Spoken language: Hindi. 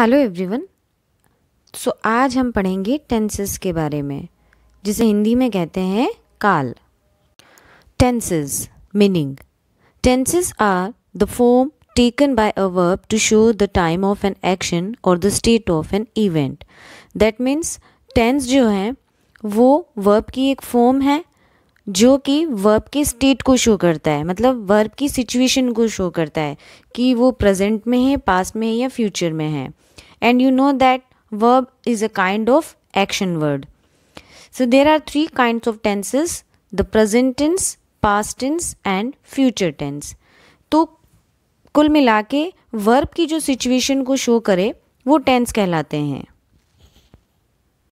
हेलो एवरीवन सो आज हम पढ़ेंगे टेंसेस के बारे में जिसे हिंदी में कहते हैं काल tenses meaning tenses are the form taken by a verb to show the time of an action और the state of an event that means tense जो है वो वर्ब की एक फॉर्म है जो कि वर्ब के स्टेट को शो करता है मतलब वर्ब की सिचुएशन को शो करता है कि वो प्रेजेंट में है पास्ट में है या फ्यूचर में है and you know that verb is a kind of action word so there are three kind of tenses the present tense past tense and future tense तो कुल मिला के वर्ब की जो सिचुएशन को शो करे वो टेंस कहलाते हैं